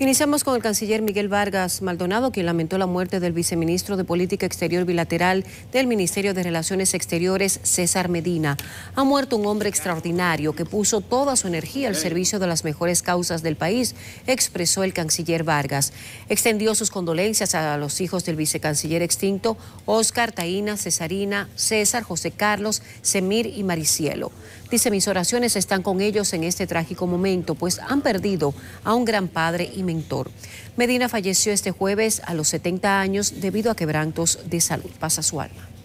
Iniciamos con el canciller Miguel Vargas Maldonado, quien lamentó la muerte del viceministro de Política Exterior Bilateral del Ministerio de Relaciones Exteriores, César Medina. Ha muerto un hombre extraordinario que puso toda su energía al servicio de las mejores causas del país, expresó el canciller Vargas. Extendió sus condolencias a los hijos del vicecanciller extinto, Oscar, Taína, Cesarina, César, José Carlos, Semir y Maricielo. Dice, mis oraciones están con ellos en este trágico momento, pues han perdido a un gran padre y mentor. Medina falleció este jueves a los 70 años debido a quebrantos de salud. Pasa su alma.